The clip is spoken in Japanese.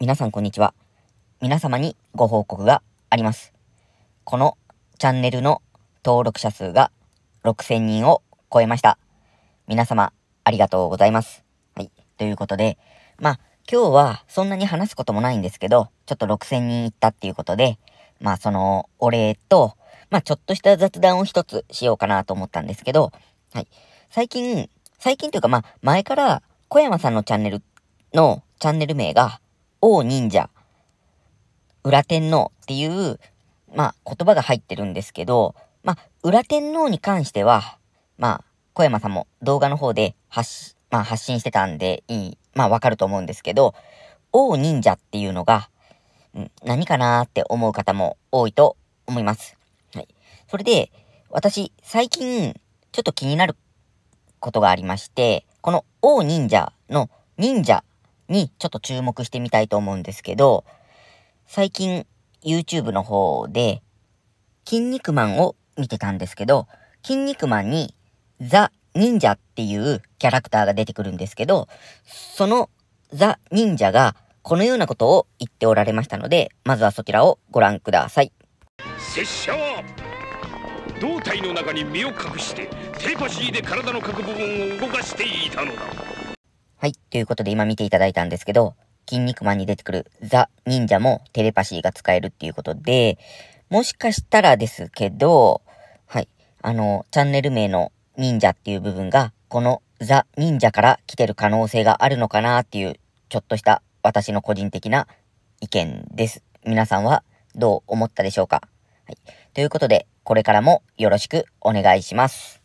皆さんこんにちは。皆様にご報告があります。このチャンネルの登録者数が6000人を超えました。皆様ありがとうございます。はい。ということで、まあ今日はそんなに話すこともないんですけど、ちょっと6000人いったっていうことで、まあそのお礼と、まあちょっとした雑談を一つしようかなと思ったんですけど、はい。最近、最近というかまあ前から小山さんのチャンネルのチャンネル名が王忍者、裏天皇っていう、まあ、言葉が入ってるんですけど、まあ、裏天皇に関しては、まあ、小山さんも動画の方で発,、まあ、発信してたんでいい、まあ、わかると思うんですけど、王忍者っていうのが、うん、何かなーって思う方も多いと思います。はい。それで、私、最近、ちょっと気になることがありまして、この王忍者の忍者にちょっと注目してみたいと思うんですけど、最近 YouTube の方で、筋肉マンを見てたんですけど、筋肉マンにザ・忍者っていうキャラクターが出てくるんですけど、そのザ・忍者がこのようなことを言っておられましたので、まずはそちらをご覧ください。拙者は胴体の中に身を隠してテレパシーで体の各部分を動かしていたのだ。はい。ということで今見ていただいたんですけど、筋肉マンに出てくるザ・忍者もテレパシーが使えるっていうことで、もしかしたらですけど、はい。あの、チャンネル名の忍者っていう部分が、このザ・忍者から来てる可能性があるのかなっていう、ちょっとした私の個人的な意見です。皆さんはどう思ったでしょうかはい。ということで、これからもよろしくお願いします。